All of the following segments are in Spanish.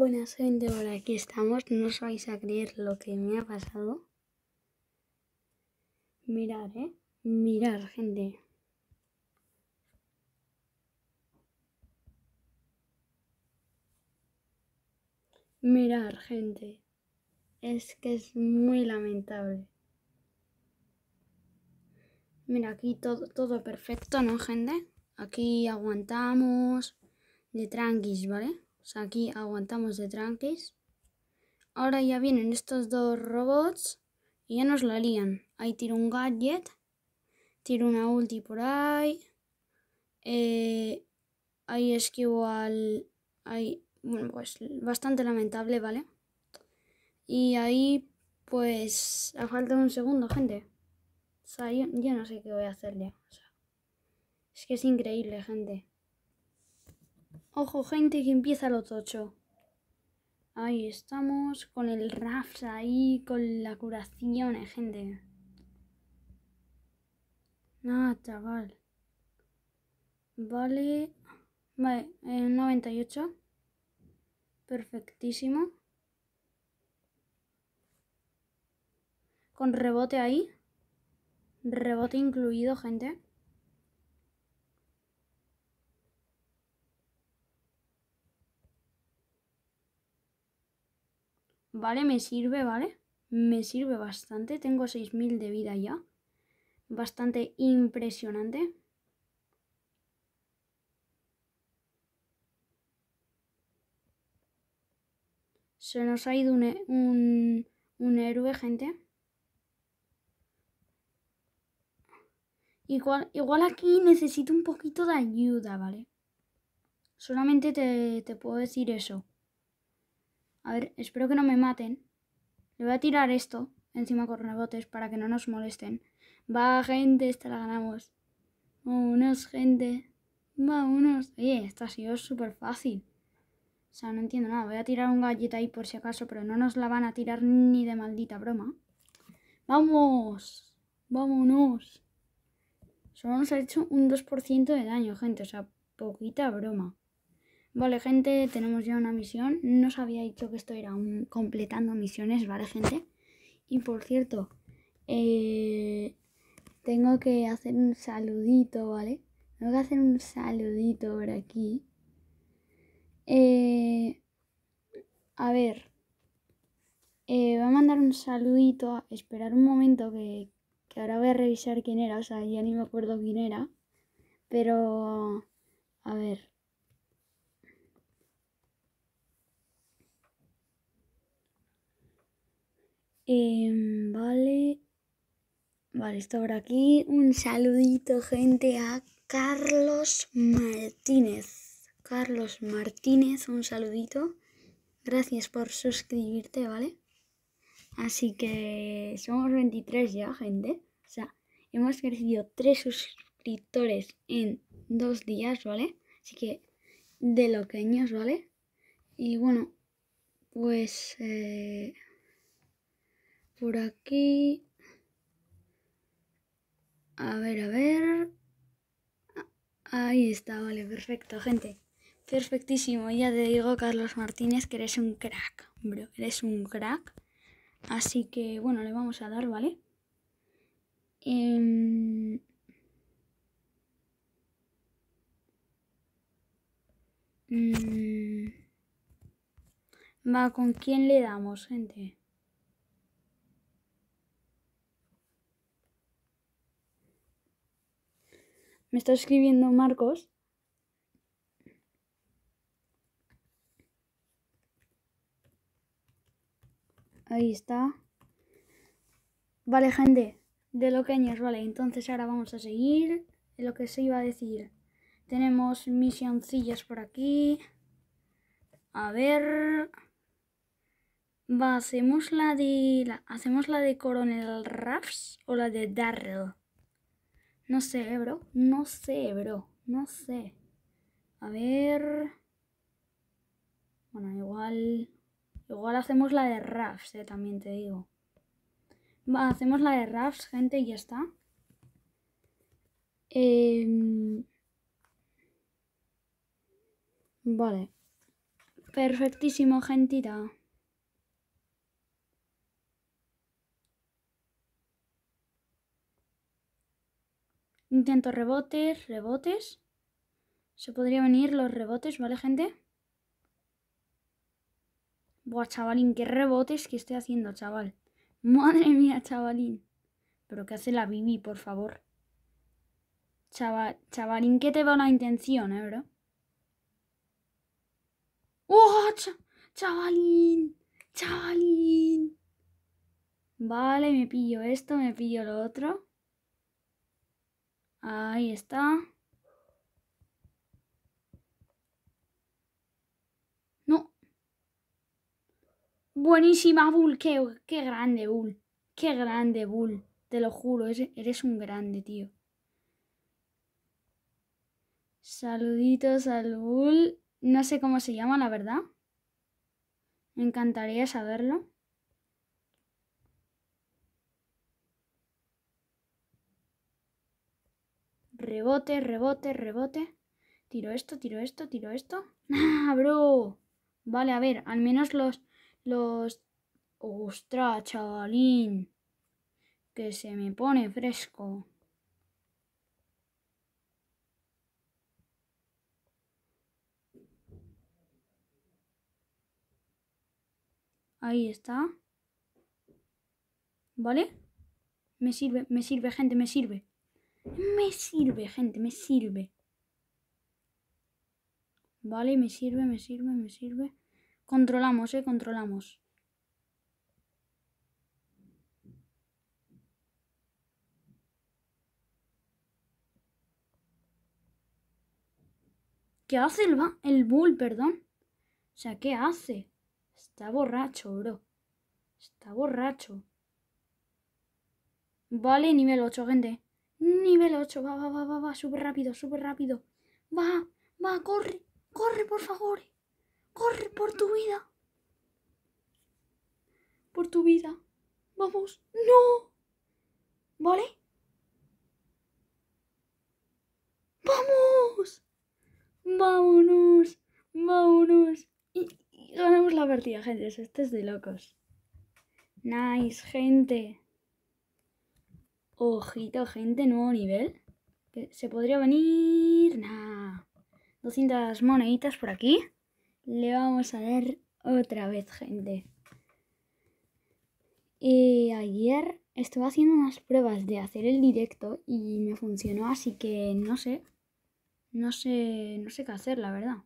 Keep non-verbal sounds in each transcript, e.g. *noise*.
Buenas gente, ahora aquí estamos. No os vais a creer lo que me ha pasado. Mirar, ¿eh? Mirad, gente. Mirad, gente. Es que es muy lamentable. Mira, aquí todo, todo perfecto, ¿no, gente? Aquí aguantamos de tranquis, ¿vale? aquí aguantamos de tranquis. Ahora ya vienen estos dos robots y ya nos la lían. Ahí tiro un gadget, tiro una ulti por ahí. Eh, ahí esquivo al... Ahí, bueno, pues bastante lamentable, ¿vale? Y ahí, pues, a falta de un segundo, gente. O sea, yo, no sé qué voy a hacer ya. es que es increíble, gente. Ojo gente que empieza el los Ahí estamos con el Rafs ahí, con la curación, eh, gente. ah, chaval. Vale. Vale, 98. Eh, Perfectísimo. Con rebote ahí. Rebote incluido, gente. Vale, me sirve, ¿vale? Me sirve bastante. Tengo 6.000 de vida ya. Bastante impresionante. Se nos ha ido un, héroe, gente. Igual, igual, aquí necesito un poquito de ayuda, ¿vale? Solamente te puedo decir eso. A ver, espero que no me maten. Le voy a tirar esto encima con rebotes para que no nos molesten. Va, gente, esta la ganamos. Vámonos, gente. Vámonos. Oye, esta ha sido súper fácil. O sea, no entiendo nada. Voy a tirar un galleta ahí por si acaso, pero no nos la van a tirar ni de maldita broma. ¡Vamos! ¡Vámonos! Solo nos ha hecho un 2% de daño, gente. O sea, poquita broma. Vale, gente, tenemos ya una misión. No os había dicho que esto era un completando misiones, ¿vale, gente? Y por cierto, eh, tengo que hacer un saludito, ¿vale? Tengo que hacer un saludito por aquí. Eh, a ver. Va eh, voy a mandar un saludito. esperar un momento que, que ahora voy a revisar quién era. O sea, ya ni me acuerdo quién era. Pero... A ver. Em, vale. Vale, esto por aquí. Un saludito, gente, a Carlos Martínez. Carlos Martínez, un saludito. Gracias por suscribirte, ¿vale? Así que somos 23 ya, gente. O sea, hemos crecido 3 suscriptores en 2 días, ¿vale? Así que de loqueños, ¿vale? Y bueno, pues... Eh, por aquí. A ver, a ver. Ahí está, vale, perfecto, gente. Perfectísimo, ya te digo, Carlos Martínez, que eres un crack, bro. Eres un crack. Así que, bueno, le vamos a dar, ¿vale? Em, mm, va, ¿con quién le damos, gente? Me está escribiendo Marcos. Ahí está. Vale, gente. De lo loqueños, vale. Entonces ahora vamos a seguir lo que se iba a decir. Tenemos misioncillas por aquí. A ver. hacemos la de. La, ¿Hacemos la de Coronel Raps o la de Darrell? No sé, bro. No sé, bro. No sé. A ver. Bueno, igual. Igual hacemos la de Rafs, eh, también te digo. Va, hacemos la de Rafs, gente, y ya está. Em, vale. Perfectísimo, gentita. Intento rebotes, rebotes. Se podría venir los rebotes, ¿vale, gente? Buah, chavalín, qué rebotes que estoy haciendo, chaval. *laughs* Madre mía, chavalín. Pero ¿qué hace la Bibi, por favor? chavalín, ¿qué te va la intención, eh, bro? ¡Oh, chavalín! ¡Chavalín! Vale, me pillo esto, me pillo lo otro. Ahí está. No. Buenísima, Bull. Qué, grande, Bull. Qué grande, Bull. Te lo juro, eres un grande, tío. Saluditos al Bull. No sé cómo se llama, la verdad. Me encantaría saberlo. Rebote, rebote, rebote. Tiro esto, tiro esto, tiro esto. *laughs* ¡Ah, bro! Vale, a ver, al menos los... los... ¡Ostras, chavalín! Que se me pone fresco. Ahí está. ¿Vale? Me sirve, me sirve, gente, me sirve. Me sirve, gente, me sirve. Vale, me sirve, me sirve, me sirve. Controlamos, eh, controlamos. ¿Qué hace el, bull, perdón? O sea, ¿qué hace? Está borracho, bro. Está borracho. Vale, nivel 8, gente. Nivel 8, va, va, va, va, va, súper rápido, súper rápido. Va, va, corre, corre, por favor. Corre por tu vida. Por tu vida. Vamos, no. ¿Vale? ¡Vamos! ¡Vámonos! ¡Vámonos! Y, ganamos la partida, gente. Esto es de locos. Nice, gente. Ojito, gente, nuevo nivel. se podría venir... a 200 moneditas por aquí. Le vamos a ver otra vez, gente. Eh, ayer estuve haciendo unas pruebas de hacer el directo y me funcionó, así que no sé. No sé, no sé qué hacer, la verdad.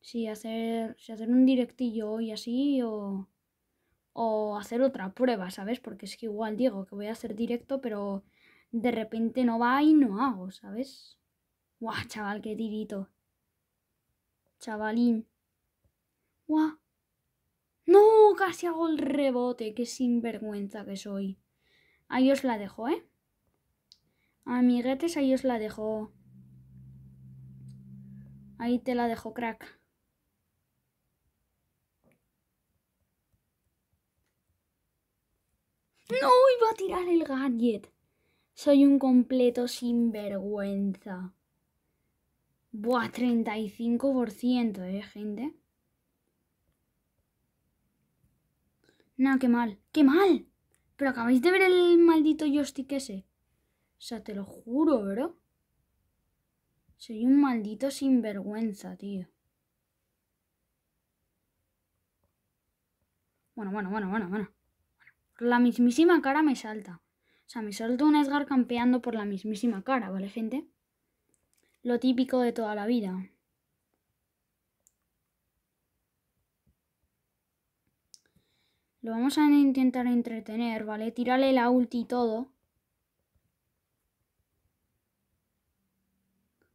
Si hacer, si hacer un directillo hoy así o o hacer otra prueba, ¿sabes? Porque es que igual digo que voy a hacer directo, pero de repente no va y no hago, ¿sabes? ¡Guau, chaval, qué tirito! Chavalín. ¡Guau! ¡No! Casi hago el rebote, qué sinvergüenza que soy. Ahí os la dejo, ¿eh? Amiguetes, ahí os la dejo. Ahí te la dejo, crack. No iba a tirar el gadget. Soy un completo sinvergüenza. Buah, 35%, ¿eh, gente? No, qué mal. ¡Qué mal! Pero acabáis de ver el maldito joystick ese. O sea, te lo juro, bro. Soy un maldito sinvergüenza, tío. Bueno, bueno, bueno, bueno, bueno. La mismísima cara me salta. O sea, me salta un Edgar campeando por la mismísima cara, ¿vale, gente? Lo típico de toda la vida. Lo vamos a intentar entretener, ¿vale? Tirarle la ulti y todo.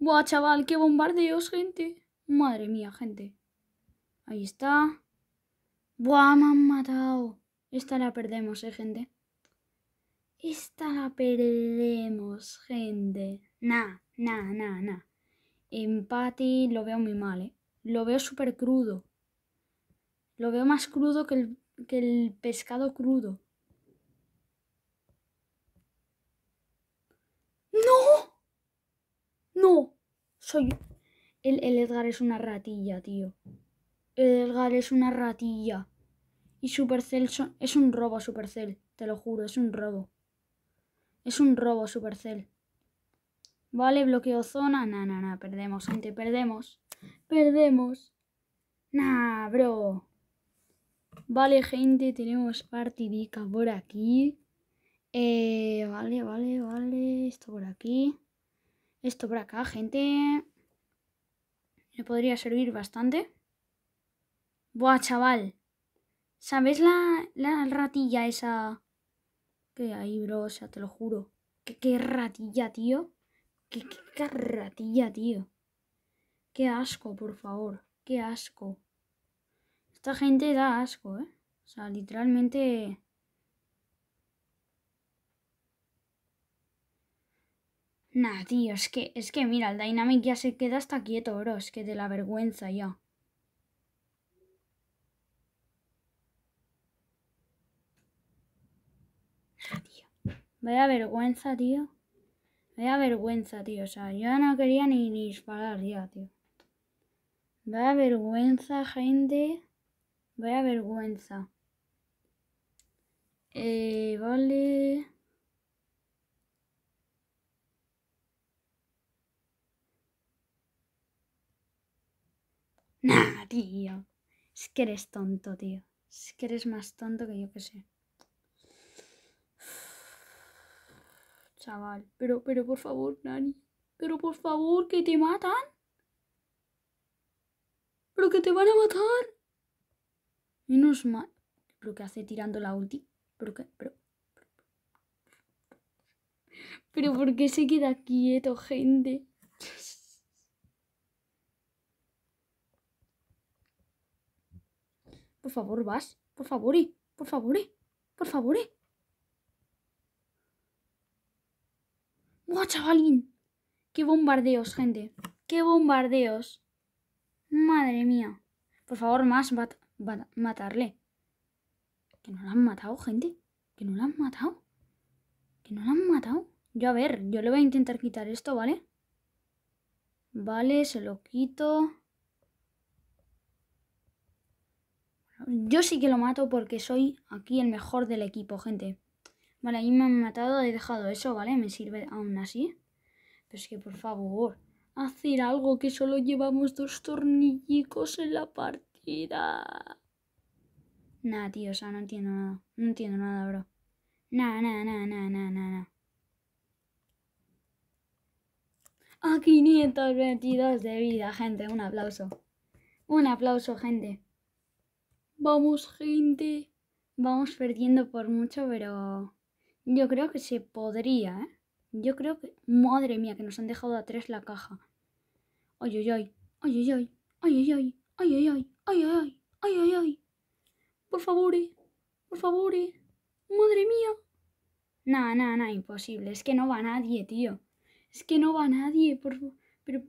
Buah, chaval, qué bombardeos, gente. Madre mía, gente. Ahí está. Buah, me han matado. Esta la perdemos, eh, gente. Esta la perdemos, gente. Nah, nah, nah, nah. Empate lo veo muy mal, eh. Lo veo súper crudo. Lo veo más crudo que el, pescado crudo. ¡No! ¡No! Soy... El, el Edgar es una ratilla, tío. El Edgar es una ratilla. Y Supercell es un robo, Supercell, te lo juro, es un robo. Es un robo, Supercell. Vale, bloqueo zona. na na nah, perdemos, gente, perdemos. Perdemos. Nah, bro. Vale, gente, tenemos partidica por aquí. Eh, vale, vale, vale. Esto por aquí. Esto por acá, gente. Me podría servir bastante. Buah, chaval. ¿Sabes la, ratilla esa que hay, bro? O sea, te lo juro. ¿Qué, ratilla, tío? ¿Qué, qué ratilla, tío? Qué asco, por favor. Qué asco. Esta gente da asco, ¿eh? O sea, literalmente... Nah, tío, es que, es que mira, el Dynamic ya se queda hasta quieto, bro. Es que de la vergüenza ya. Vaya tío. vergüenza, tío. Vaya vergüenza, tío. O sea, yo no quería ni, disparar ya, tío. vaya vergüenza, gente. Vaya vergüenza. Eh, vale. Nah, tío. Es que eres tonto, tío. Es que eres más tonto que yo que sé. chaval. Pero, pero por favor, Nani. Pero por favor, que te matan. Pero que te van a matar. Menos mal. Pero ¿qué hace tirando la ulti. Pero ¿qué? pero. Pero ¿por qué se queda quieto, gente? Por favor, vas. Por favor, por favor, por favor, por ¡Wow chavalín! ¡Qué bombardeos, gente! ¡Qué bombardeos! ¡Madre mía! Por favor, más matarle. ¿Que no lo han matado, gente? ¿Que no lo han matado? ¿Que no lo han matado? Yo a ver, yo le voy a intentar quitar esto, ¿vale? Vale, se lo quito. Yo sí que lo mato porque soy aquí el mejor del equipo, gente. Vale, ahí me han matado, he dejado eso, ¿vale? Me sirve aún así. Pero es que, por favor, hacer algo que solo llevamos dos tornillicos en la partida. Nada, tío, o sea, no entiendo nada. No entiendo nada, bro. Nada, nada, nada, nada, nada, nah, A 522 de vida, gente. Un aplauso. Un aplauso, gente. Vamos, gente. Vamos perdiendo por mucho, pero... Yo creo que se podría, ¿eh? Yo creo que... Madre mía, que nos han dejado a tres la caja. ay. Ay, ay, ay. Ay, ay, ay. Ay, ay, ay. Ay, ay, ay. Por favor, por favor. Madre mía. Nah, nah, nah, imposible. Es que no va nadie, tío. Es que no va nadie, por pero,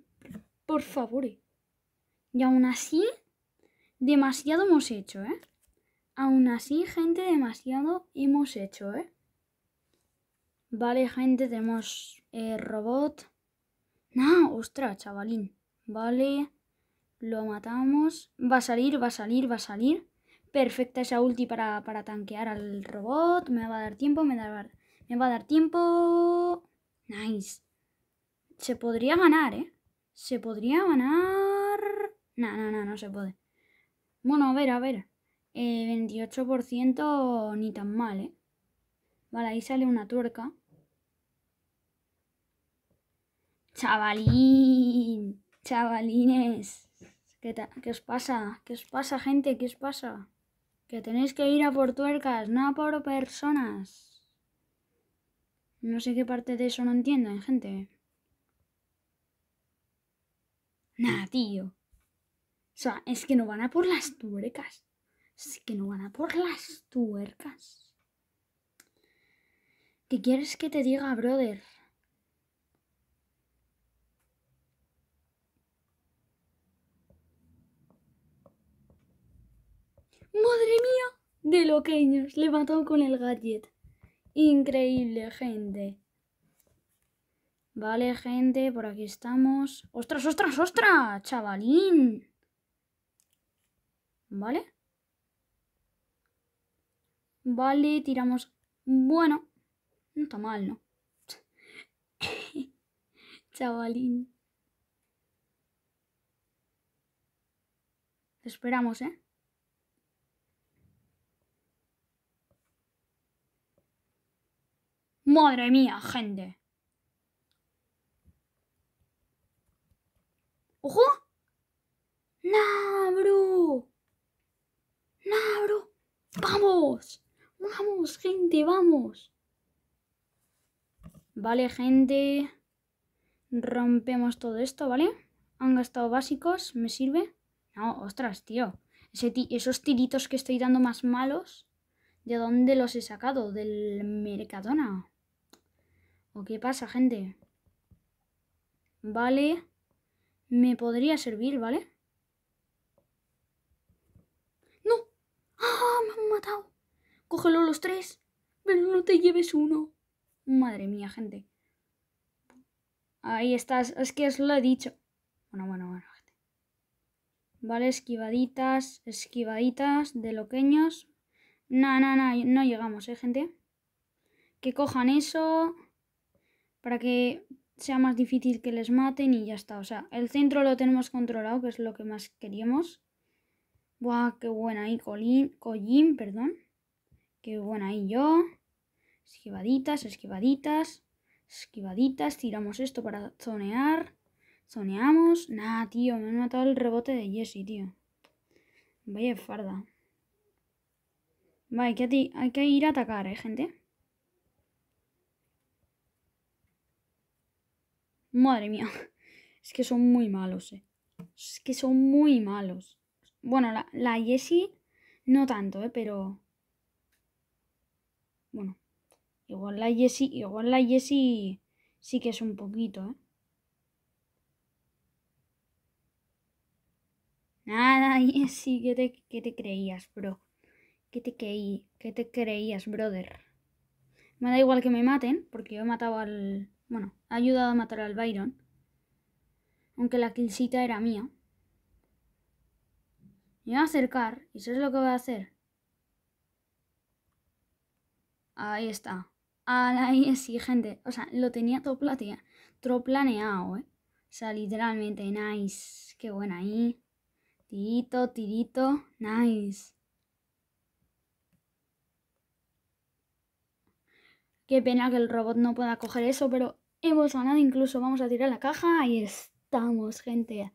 por favor. Y aún así, demasiado hemos hecho, ¿eh? Aún así, gente, demasiado hemos hecho, ¿eh? Vale, gente, tenemos el eh, robot. No, ostras, chavalín. Vale, lo matamos. Va a salir, va a salir, va a salir. Perfecta esa ulti para, para tanquear al robot. Me va a dar tiempo, me, me va a dar tiempo. Nice. Se podría ganar, ¿eh? Se podría ganar... No, no, no, no se puede. Bueno, a ver, a ver. Eh, 28% ni tan mal, ¿eh? Vale, ahí sale una tuerca. Chavalín, chavalines. ¿Qué, os pasa? ¿Qué os pasa, gente? ¿Qué os pasa? Que tenéis que ir a por tuercas, no a por personas. No sé qué parte de eso no entienden, gente. Nada, tío. O sea, es que no van a por las tuercas. Es que no van a por las tuercas. ¿Qué quieres que te diga, brother? ¡Madre mía! De loqueños. Le mató con el gadget. Increíble, gente. Vale, gente, por aquí estamos. ¡Ostras, ostras, ostras! ¡Chavalín! ¿Vale? Vale, tiramos. Bueno, no está mal, ¿no? *laughs* Chavalín. esperamos, ¿eh? Madre mía, gente. ¡Ojo! ¡No, bro! ¡No, bro! ¡Vamos! ¡Vamos, gente! ¡Vamos! Vale, gente. Rompemos todo esto, ¿vale? Han gastado básicos, ¿me sirve? No, ostras, tío. esos tiritos que estoy dando más malos, ¿de dónde los he sacado? Del Mercadona. ¿O qué pasa, gente? Vale. Me podría servir, ¿vale? ¡No! ¡Ah! ¡Me han matado! Cógelo los tres, pero no te lleves uno. Madre mía, gente. Ahí estás. Es que os lo he dicho. Bueno, bueno, bueno, gente. Vale, esquivaditas, esquivaditas de loqueños. No, no, no, no llegamos, ¿eh, gente? Que cojan eso para que sea más difícil que les maten y ya está. O sea, el centro lo tenemos controlado, que es lo que más queríamos. Buah, qué buena ahí, Colín, Collín, perdón. Qué buena ahí yo. Esquivaditas, esquivaditas, esquivaditas. Tiramos esto para zonear. Zoneamos. Nah, tío, me han matado el rebote de Jesse, tío. Vaya farda. Vale, que, hay que ir a atacar, ¿eh, gente? Madre mía. *laughs* Es que son muy malos, eh. Es que son muy malos. Bueno, la, la Jessie no tanto, eh, pero... Bueno. Igual la Jessie, igual la sí que es un poquito, eh. Nada, *laughs* Jessie, ¿qué te, qué te creías, bro? ¿Qué te, ¿Qué te creías, brother? Me da igual que me maten, porque yo he matado al... Bueno, ha ayudado a matar al Byron. Aunque la quilcita era mía. Me voy a acercar y eso es lo que voy a hacer. Ahí está. Ahí es, *laughs* sí, gente. O sea, lo tenía todo, todo planeado, ¿eh? O sea, literalmente, nice. Qué buena ahí. Tirito, tirito, nice. Qué pena que el robot no pueda coger eso, pero Hemos ganado, incluso vamos a tirar la caja. y estamos, gente.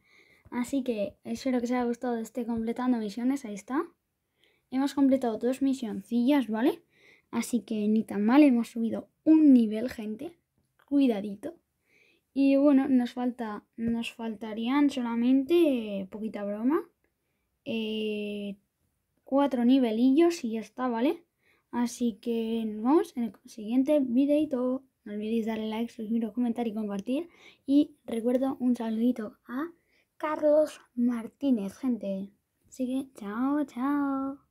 Así que espero que os haya gustado este completando misiones. Ahí está. Hemos completado dos misioncillas, ¿vale? Así que ni tan mal, hemos subido un nivel, gente. Cuidadito. Y bueno, nos falta. Nos faltarían solamente. Eh, poquita broma. Eh, cuatro nivelillos y ya está, ¿vale? Así que nos vemos en el siguiente videito. No olvidéis darle like, suscribiros, comentar y compartir. Y recuerdo un saludito a Carlos Martínez, gente. Así que, chao, chao.